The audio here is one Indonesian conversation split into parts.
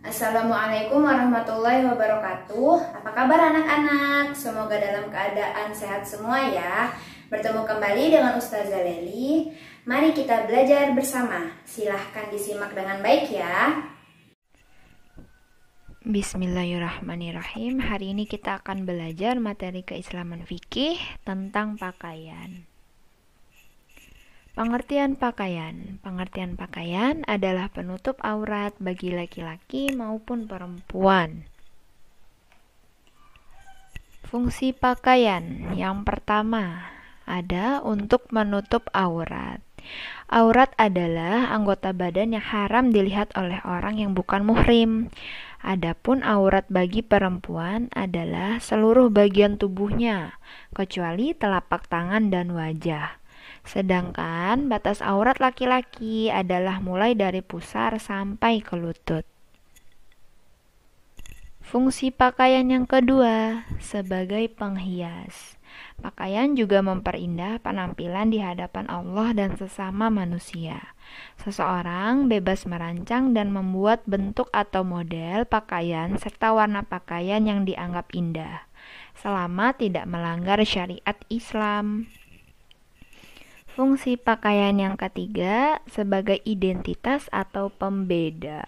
Assalamualaikum warahmatullahi wabarakatuh. Apa kabar anak-anak? Semoga dalam keadaan sehat semua ya. Bertemu kembali dengan Ustazah Leli. Mari kita belajar bersama. Silahkan disimak dengan baik ya. Bismillahirrahmanirrahim. Hari ini kita akan belajar materi keislaman fikih tentang pakaian. Pengertian pakaian. Pengertian pakaian adalah penutup aurat bagi laki-laki maupun perempuan. Fungsi pakaian yang pertama ada untuk menutup aurat. Aurat adalah anggota badan yang haram dilihat oleh orang yang bukan muhrim. Adapun aurat bagi perempuan adalah seluruh bagian tubuhnya, kecuali telapak tangan dan wajah. Sedangkan batas aurat laki-laki adalah mulai dari pusar sampai ke lutut. Fungsi pakaian yang kedua sebagai penghias. Pakaian juga memperindah penampilan di hadapan Allah dan sesama manusia. Seseorang bebas merancang dan membuat bentuk atau model pakaian serta warna pakaian yang dianggap indah, selama tidak melanggar syariat Islam. Fungsi pakaian yang ketiga sebagai identitas atau pembeda.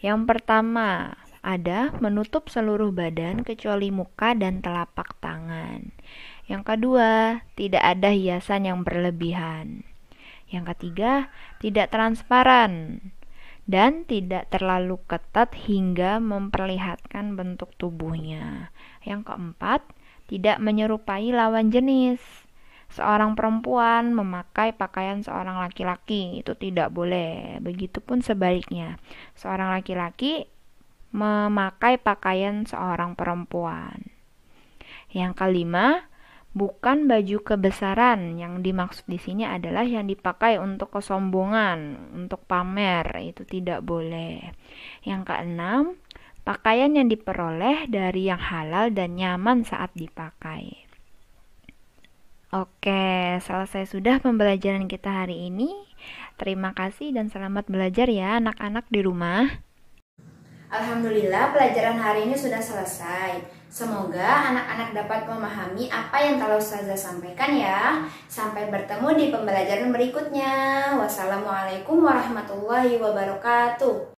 Yang pertama, ada menutup seluruh badan kecuali muka dan telapak tangan. Yang kedua, tidak ada hiasan yang berlebihan. Yang ketiga, tidak transparan dan tidak terlalu ketat hingga memperlihatkan bentuk tubuhnya. Yang keempat, tidak menyerupai lawan jenis seorang perempuan memakai pakaian seorang laki-laki itu tidak boleh. Begitupun sebaliknya, seorang laki-laki memakai pakaian seorang perempuan. Yang kelima, bukan baju kebesaran yang dimaksud di sini adalah yang dipakai untuk kesombongan, untuk pamer, itu tidak boleh. Yang keenam, pakaian yang diperoleh dari yang halal dan nyaman saat dipakai. Oke, selesai sudah pembelajaran kita hari ini. Terima kasih dan selamat belajar ya anak-anak di rumah. Alhamdulillah pelajaran hari ini sudah selesai. Semoga anak-anak dapat memahami apa yang telah Ustazah sampaikan ya. Sampai bertemu di pembelajaran berikutnya. Wassalamualaikum warahmatullahi wabarakatuh.